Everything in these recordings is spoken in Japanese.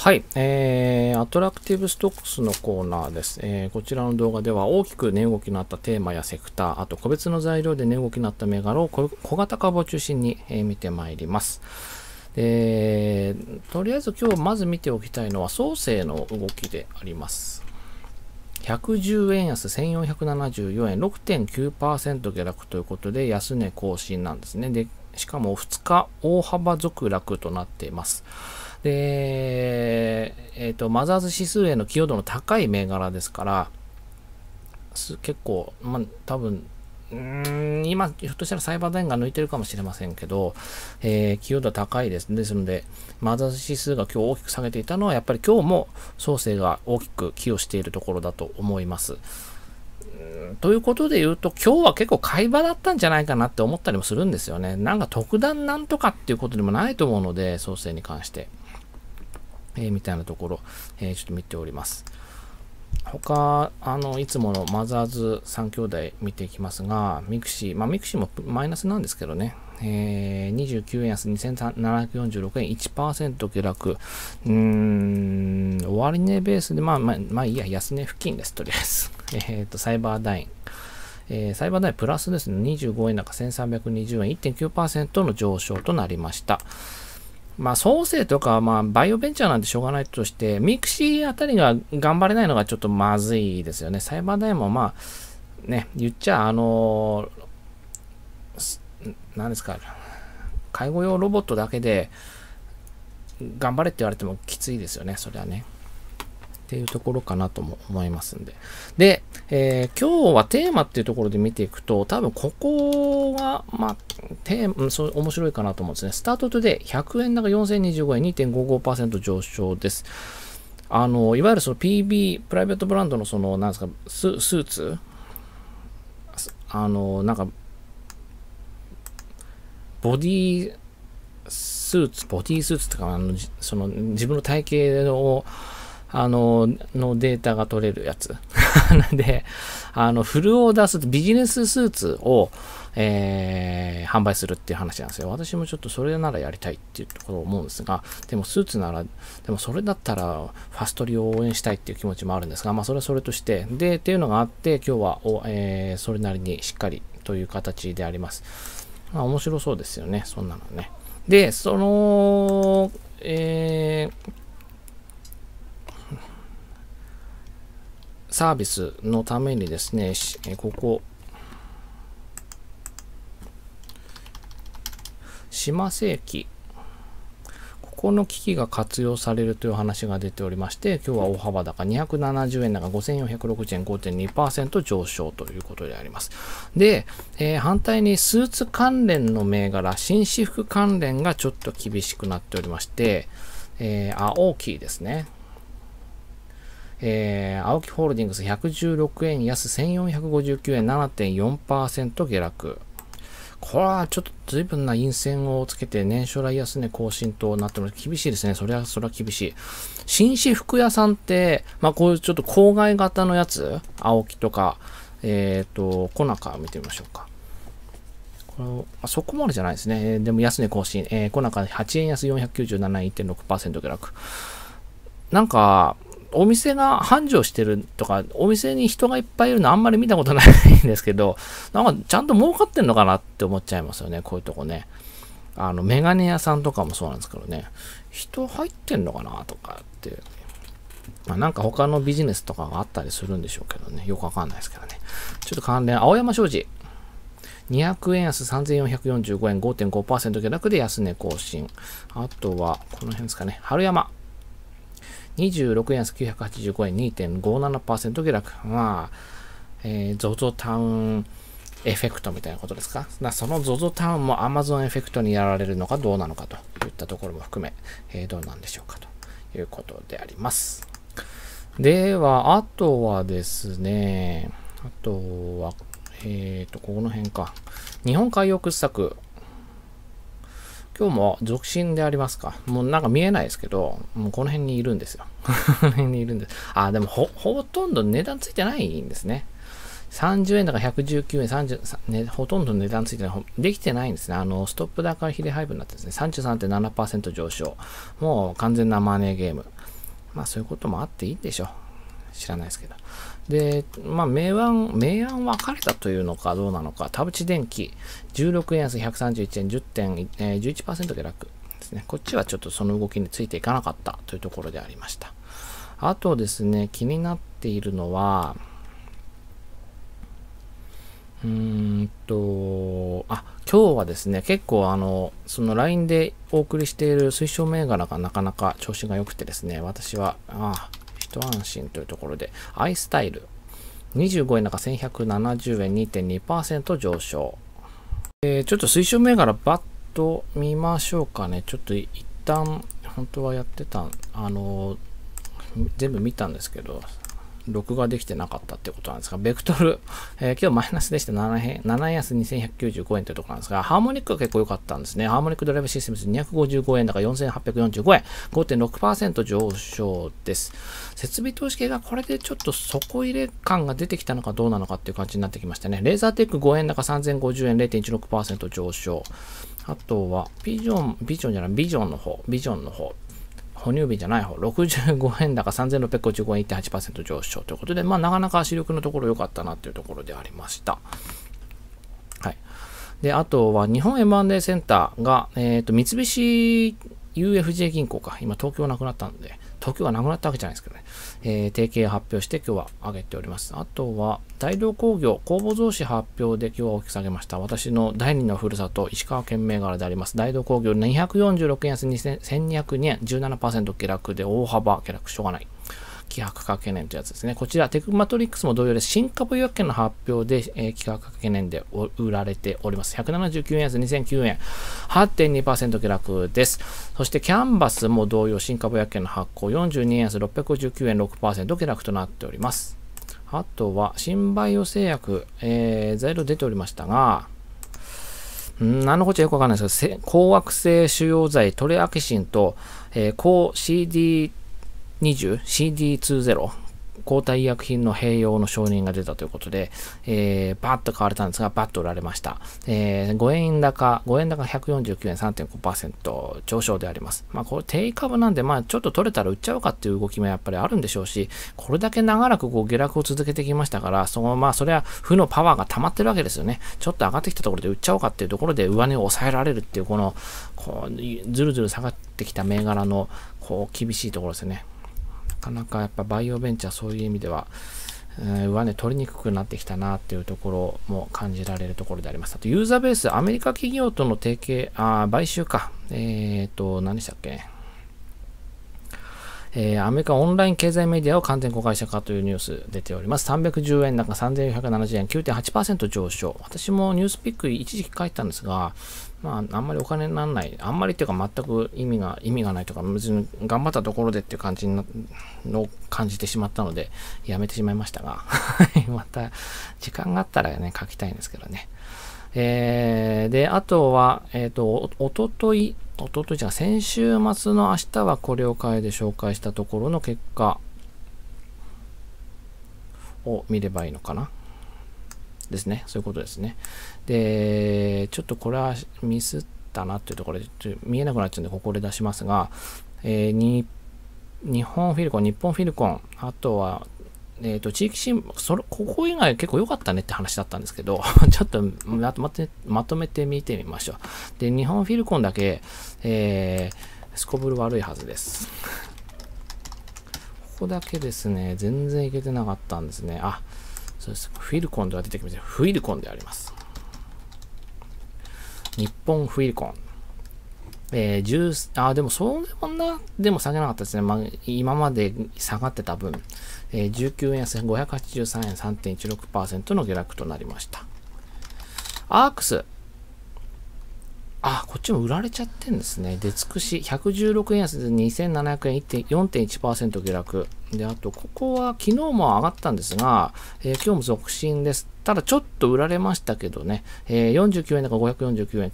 はい、えー、アトラクティブストックスのコーナーです、えー、こちらの動画では大きく値動きのあったテーマやセクター、あと個別の材料で値動きのあった銘柄を小型株を中心に、えー、見てまいります。とりあえず今日まず見ておきたいのは創生の動きであります。110円安1474円6.9%下落ということで安値更新なんですね。で、しかも2日大幅続落となっています。で、えっ、ー、と、マザーズ指数への寄与度の高い銘柄ですから、結構、ま多分、うん今、ひょっとしたらサイバーダインが抜いてるかもしれませんけど、えー、寄与度は高いです。ですので、マザーズ指数が今日大きく下げていたのは、やっぱり今日も創生が大きく寄与しているところだと思います。ということで言うと、今日は結構買い場だったんじゃないかなって思ったりもするんですよね。なんか特段なんとかっていうことでもないと思うので、創生に関して。えみたいなところ、えちょっと見ております。他、あの、いつものマザーズ3兄弟見ていきますが、ミクシー、まあ、ミクシーもマイナスなんですけどね、えー、29円安2746円1%下落。うーん、終値ベースで、まあ、まあ、まあ、いいや、安値付近です、とりあえず。えっ、と、サイバーダイン。えー、サイバーダインプラスですね、25円高1320円、1.9%の上昇となりました。まあ、創生とか、まあ、バイオベンチャーなんてしょうがないとして、ミクシーあたりが頑張れないのがちょっとまずいですよね。サイバーダイも、まあ、ね、言っちゃ、あのー、何ですか、介護用ロボットだけで、頑張れって言われてもきついですよね、それはね。っていうところかなとも思いますんで。で、えー、今日はテーマっていうところで見ていくと、多分ここが、まあ、テーマ、そう、面白いかなと思うんですね。スタートトゥデイ、100円高4025円、2.55%上昇です。あの、いわゆるその PB、プライベートブランドのその、なんですか、ススーツあの、なんか、ボディスーツ、ボディスーツとか、あの、その、自分の体型の、あの、のデータが取れるやつ。な んで、あの、フルオーダースーツ、ビジネススーツを、えー、販売するっていう話なんですよ。私もちょっとそれならやりたいっていうところを思うんですが、でもスーツなら、でもそれだったらファストリーを応援したいっていう気持ちもあるんですが、まあそれはそれとして、で、っていうのがあって、今日はお、えー、それなりにしっかりという形であります。まあ面白そうですよね、そんなのね。で、その、えーサービスのためにですね、ここ、島世紀。ここの機器が活用されるという話が出ておりまして、今日は大幅高270円高5460円5.2%上昇ということであります。で、えー、反対にスーツ関連の銘柄、紳士服関連がちょっと厳しくなっておりまして、えー、きいですね。えー、青木ホールディングス116円安1459円7.4%下落。これはちょっと随分な陰線をつけて年初来安値更新となってます。厳しいですね。それは、それは厳しい。紳士服屋さんって、まあこういうちょっと郊外型のやつ、青木とか、えっ、ー、と、コナカ見てみましょうか。これあそこまでじゃないですね。えー、でも安値更新。えー、コナカ8円安497円1.6%下落。なんか、お店が繁盛してるとか、お店に人がいっぱいいるのあんまり見たことないんですけど、なんかちゃんと儲かってんのかなって思っちゃいますよね、こういうとこね。あの、メガネ屋さんとかもそうなんですけどね、人入ってんのかなとかって。まあ、なんか他のビジネスとかがあったりするんでしょうけどね、よくわかんないですけどね。ちょっと関連、青山商事。200円安3445円5.5%下落で安値更新。あとは、この辺ですかね。春山。26円安985円2.57%下落。まあ、えー、ZOZO タウンエフェクトみたいなことですか。だその ZOZO タウンも Amazon エフェクトにやられるのかどうなのかといったところも含め、えー、どうなんでしょうかということであります。では、あとはですね、あとは、えっ、ー、と、ここの辺か。日本海洋掘削。今日も続心でありますか。もうなんか見えないですけど、もうこの辺にいるんですよ。この辺にいるんです。あ、でもほ、ほとんど値段ついてないんですね。30円だから119円、30、ね、ほとんど値段ついてない。できてないんですね。あの、ストップ高比例配分になってですね、33.7%上昇。もう完全なマネーゲーム。まあそういうこともあっていいんでしょう。知らないですけど。で、まあ、明暗、明暗分かれたというのかどうなのか、田淵電機、16円安131円、10点、えー、11%下落ですね。こっちはちょっとその動きについていかなかったというところでありました。あとですね、気になっているのは、うーんと、あ、今日はですね、結構あの、その LINE でお送りしている推奨銘柄がなかなか調子が良くてですね、私は、ああ、一安心というところで、アイスタイル。25円高1170円2.2%上昇。えー、ちょっと推奨銘柄バッと見ましょうかね。ちょっと一旦、本当はやってた、あのー、全部見たんですけど、録画できてなかったってことなんですが、ベクトル、えー、今日マイナスでした7円、7円安2195円というところなんですが、ハーモニックが結構良かったんですね。ハーモニックドライブシステムズ255円だから4845円、5.6%上昇です。設備投資系がこれでちょっと底入れ感が出てきたのかどうなのかっていう感じになってきましたね。レーザーテック5円高3050円0.16%上昇。あとは、ビジョン、ビジョンじゃない、ビジョンの方、ビジョンの方、哺乳瓶じゃない方、65円高3655円1.8%上昇ということで、まあ、なかなか主力のところ良かったなというところでありました。はい。で、あとは日本 M&A センターが、えっ、ー、と、三菱 UFJ 銀行か、今東京なくなったんで、特許がなくなったわけじゃないですけどね、えー、提携発表して今日は上げております。あとは、大同工業公募増資発表で今日は大きく下げました。私の第二のふるさと、石川県銘柄であります。大同工業246円安1202円、17%下落で大幅下落しょうがない。希薄化懸念というやつですね。こちら、テクマトリックスも同様で新株予約券の発表で、えー、希薄化懸念で売られております。179円安2009円、8.2%下落です。そして、キャンバスも同様、新株予約券の発行42円安659円6%下落となっております。あとは、新バイオ製薬、えー、材料出ておりましたが、何のこっちゃよくわかんないですけど、惑悪性腫瘍剤トレアキシンと、えー、抗 CD c d 2 0抗体医薬品の併用の承認が出たということで、えー、バッと買われたんですが、バッと売られました。えー、5円高、5円高149円3.5%上昇であります。まあ、これ定株なんで、まあ、ちょっと取れたら売っちゃうかっていう動きもやっぱりあるんでしょうし、これだけ長らくこう下落を続けてきましたから、そのまあ、それは負のパワーが溜まってるわけですよね。ちょっと上がってきたところで売っちゃおうかっていうところで上値を抑えられるっていう、この、こう、ずるずる下がってきた銘柄の、こう、厳しいところですよね。かなかやっぱバイオベンチャーそういう意味では、上値取りにくくなってきたなっていうところも感じられるところであります。あとユーザーベース、アメリカ企業との提携、あ買収か。えっ、ー、と、何でしたっけえー、アメリカオンライン経済メディアを完全子会社化というニュース出ております。310円高3470円9.8%上昇。私もニュースピック一時期書いたんですが、まあ、あんまりお金にならない。あんまりっていうか全く意味が、意味がないとか、別に頑張ったところでっていう感じを感じてしまったので、やめてしまいましたが、また、時間があったらね、書きたいんですけどね。えー、で、あとは、えっ、ー、と、おととい、おとといじゃ先週末の明日はこれを変えて紹介したところの結果を見ればいいのかなですね。そういうことですね。で、ちょっとこれはミスったなっていうところで、見えなくなっちゃうんで、ここで出しますが、えー、日本フィルコン、日本フィルコン、あとはえっ、ー、と、地域新聞、それ、ここ以外結構良かったねって話だったんですけど、ちょっとまとめて、まとめて見てみましょう。で、日本フィルコンだけ、えー、すこぶる悪いはずです。ここだけですね、全然いけてなかったんですね。あ、そうです。フィルコンでは出てきません。フィルコンであります。日本フィルコン。えー、10、あ、でもそんもな、でも下げなかったですね。まあ、今まで下がってた分、えー、19円安583円3.16%の下落となりました。アークス。あ、こっちも売られちゃってんですね。出尽くし、116円安で2700円4.1%下落。で、あと、ここは昨日も上がったんですが、えー、今日も続伸です。ただ、ちょっと売られましたけどね、えー、49円高549円、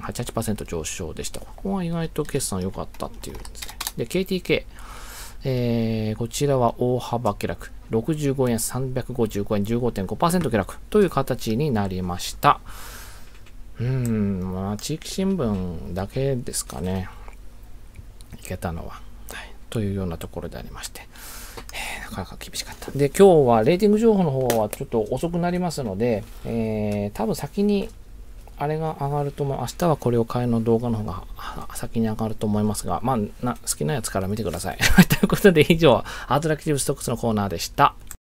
9.88%上昇でした。ここは意外と決算良かったっていうんですね。で、KTK。えー、こちらは大幅下落。65円、355円、15.5%下落という形になりました。うん、まあ、地域新聞だけですかね。いけたのは。というようなところでありまして、えー、なかなか厳しかった。で、今日はレーティング情報の方はちょっと遅くなりますので、えー、多分先にあれが上がると思う。明日はこれを買いの動画の方が先に上がると思いますが、まあ、好きなやつから見てください。ということで以上、アトラクティブストックスのコーナーでした。